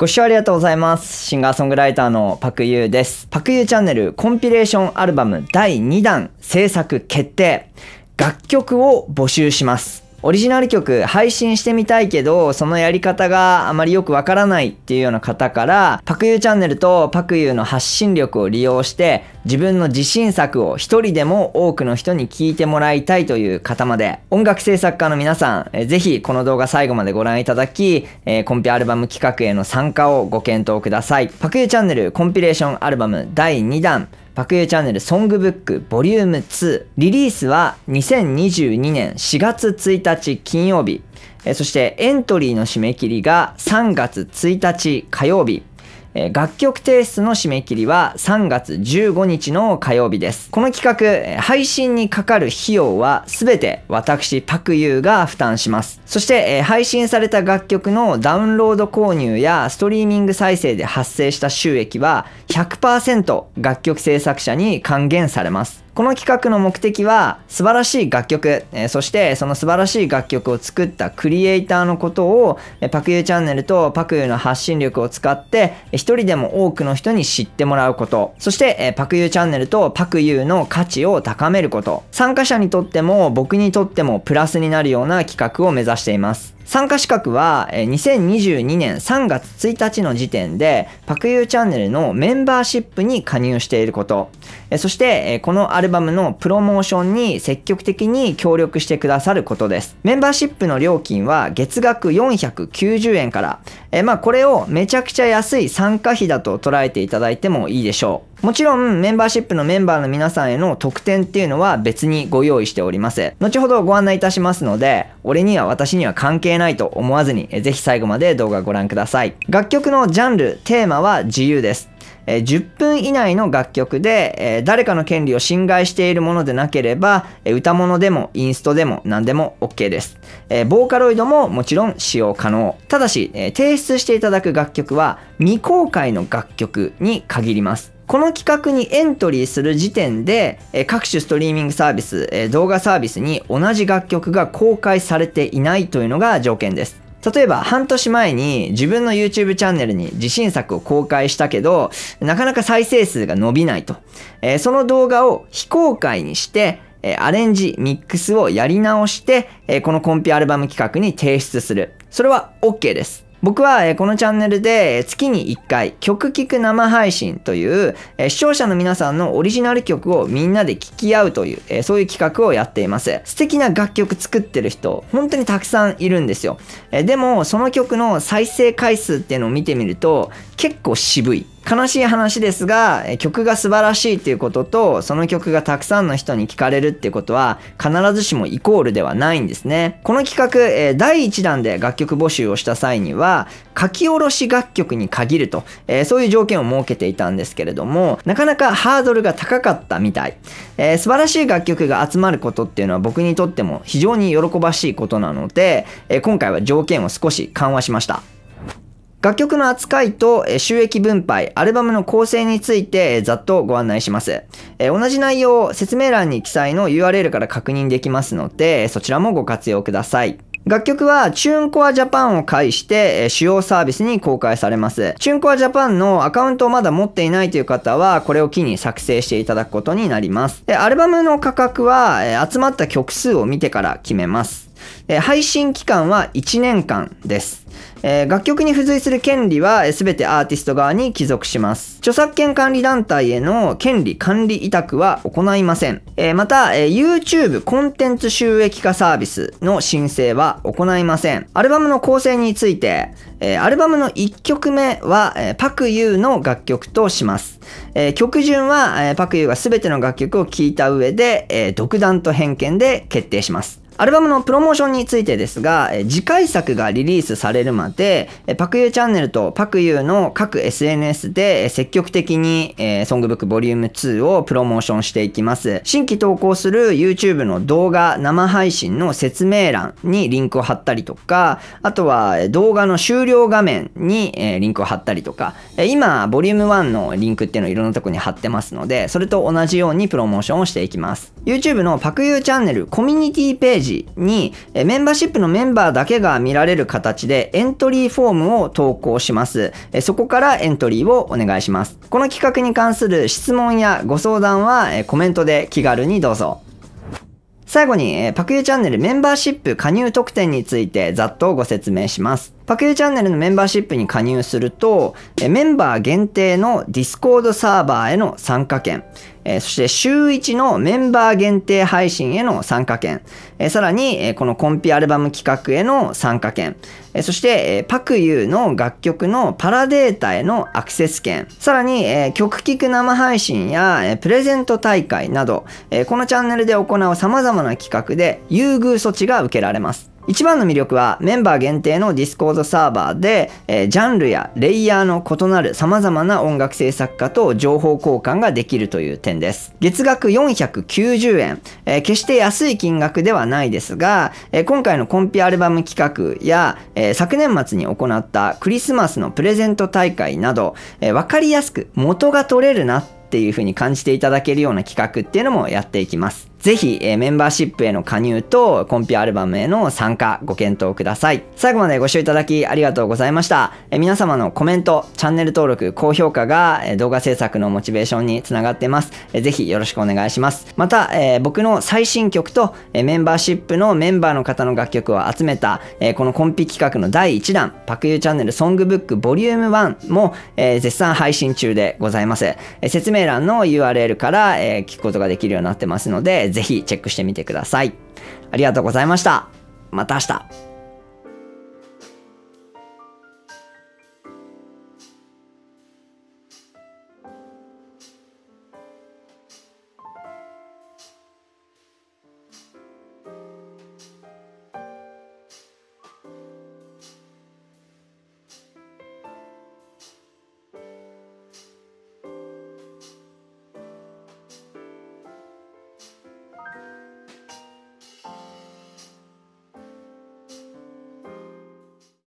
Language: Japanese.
ご視聴ありがとうございます。シンガーソングライターのパクユーです。パクユーチャンネルコンピレーションアルバム第2弾制作決定。楽曲を募集します。オリジナル曲配信してみたいけど、そのやり方があまりよくわからないっていうような方から、パクユーチャンネルとパクユーの発信力を利用して、自分の自信作を一人でも多くの人に聞いてもらいたいという方まで、音楽制作家の皆さん、えぜひこの動画最後までご覧いただき、えー、コンピアルバム企画への参加をご検討ください。パクユーチャンネルコンピレーションアルバム第2弾、爆英チャンネルソングブックボリューム2リリースは2022年4月1日金曜日そしてエントリーの締め切りが3月1日火曜日え楽曲提出の締め切りは3月15日の火曜日です。この企画、配信にかかる費用はすべて私、パクユーが負担します。そして、え配信された楽曲のダウンロード購入やストリーミング再生で発生した収益は100%楽曲制作者に還元されます。この企画の目的は素晴らしい楽曲、えー、そしてその素晴らしい楽曲を作ったクリエイターのことを、えー、パクユーチャンネルとパクユーの発信力を使って一人でも多くの人に知ってもらうことそして、えー、パクユーチャンネルとパクユーの価値を高めること参加者にとっても僕にとってもプラスになるような企画を目指しています参加資格は2022年3月1日の時点でパクユーチャンネルのメンバーシップに加入していることそしてこのアルバムのプロモーションに積極的に協力してくださることですメンバーシップの料金は月額490円からまあこれをめちゃくちゃ安い参加費だと捉えていただいてもいいでしょうもちろんメンバーシップのメンバーの皆さんへの特典っていうのは別にご用意しております。後ほどご案内いたしますので、俺には私には関係ないと思わずに、ぜひ最後まで動画ご覧ください。楽曲のジャンル、テーマは自由です。え10分以内の楽曲で、え誰かの権利を侵害しているものでなければ、え歌物でもインストでも何でも OK です、えボーカロイドももちろん使用可能。ただし、え提出していただく楽曲は未公開の楽曲に限ります。この企画にエントリーする時点で、え各種ストリーミングサービス、え動画サービスに同じ楽曲が公開されていないというのが条件です。例えば半年前に自分の YouTube チャンネルに自信作を公開したけど、なかなか再生数が伸びないと。えその動画を非公開にして、えアレンジ、ミックスをやり直して、えこのコンピアルバム企画に提出する。それは OK です。僕はこのチャンネルで月に1回曲聴く生配信という視聴者の皆さんのオリジナル曲をみんなで聴き合うというそういう企画をやっています素敵な楽曲作ってる人本当にたくさんいるんですよでもその曲の再生回数っていうのを見てみると結構渋い。悲しい話ですが、曲が素晴らしいっていうことと、その曲がたくさんの人に聞かれるっていうことは、必ずしもイコールではないんですね。この企画、え第1弾で楽曲募集をした際には、書き下ろし楽曲に限ると、えそういう条件を設けていたんですけれども、なかなかハードルが高かったみたい。え素晴らしい楽曲が集まることっていうのは僕にとっても非常に喜ばしいことなので、え今回は条件を少し緩和しました。楽曲の扱いと収益分配、アルバムの構成についてざっとご案内します。同じ内容を説明欄に記載の URL から確認できますので、そちらもご活用ください。楽曲はチューンコアジャパンを介して主要サービスに公開されます。チューンコアジャパンのアカウントをまだ持っていないという方はこれを機に作成していただくことになります。アルバムの価格は集まった曲数を見てから決めます。え配信期間は1年間です。え楽曲に付随する権利は全てアーティスト側に帰属します。著作権管理団体への権利管理委託は行いません。えまた、え YouTube コンテンツ収益化サービスの申請は行いません。アルバムの構成について、えアルバムの1曲目は、えパクユーの楽曲とします。え曲順は、えパクユーが全ての楽曲を聴いた上で、え独断と偏見で決定します。アルバムのプロモーションについてですが、次回作がリリースされるまで、パクユーチャンネルとパクユーの各 SNS で積極的に、えー、ソングブックボリューム2をプロモーションしていきます。新規投稿する YouTube の動画生配信の説明欄にリンクを貼ったりとか、あとは動画の終了画面に、えー、リンクを貼ったりとか、今、ボリューム1のリンクっていうのをいろんなとこに貼ってますので、それと同じようにプロモーションをしていきます。YouTube のパクユーチャンネルコミュニティページ時に、メンバーシップのメンバーだけが見られる形でエントリーフォームを投稿します。そこからエントリーをお願いします。この企画に関する質問やご相談はコメントで気軽にどうぞ。最後に、えパクユーチャンネルメンバーシップ加入特典についてざっとご説明します。パクユーチャンネルのメンバーシップに加入すると、えメンバー限定のディスコードサーバーへの参加権、えそして週1のメンバー限定配信への参加券、えさらに、えこのコンピアルバム企画への参加券、えそして、えパクユーの楽曲のパラデータへのアクセス券、さらに、え曲聴く生配信や、えプレゼント大会など、えこのチャンネルで行う様々な企画で優遇措置が受けられます。一番の魅力はメンバー限定のディスコードサーバーで、えー、ジャンルやレイヤーの異なる様々な音楽制作家と情報交換ができるという点です。月額490円、えー、決して安い金額ではないですが、えー、今回のコンピアルバム企画や、え昨年末に行ったクリスマスのプレゼント大会など、えー、分かりやすく元が取れるなっていう風に感じていただけるような企画っていうのもやっていきます。ぜひ、えー、メンバーシップへの加入とコンピアアルバムへの参加ご検討ください。最後までご視聴いただきありがとうございました。えー、皆様のコメント、チャンネル登録、高評価が、えー、動画制作のモチベーションにつながってます。えー、ぜひよろしくお願いします。また、えー、僕の最新曲と、えー、メンバーシップのメンバーの方の楽曲を集めた、えー、このコンピ企画の第1弾、パクユーチャンネルソングブックボリューム1も、えー、絶賛配信中でございます。えー、説明欄の URL から、えー、聞くことができるようになってますので、ぜひチェックしてみてください。ありがとうございました。また明日。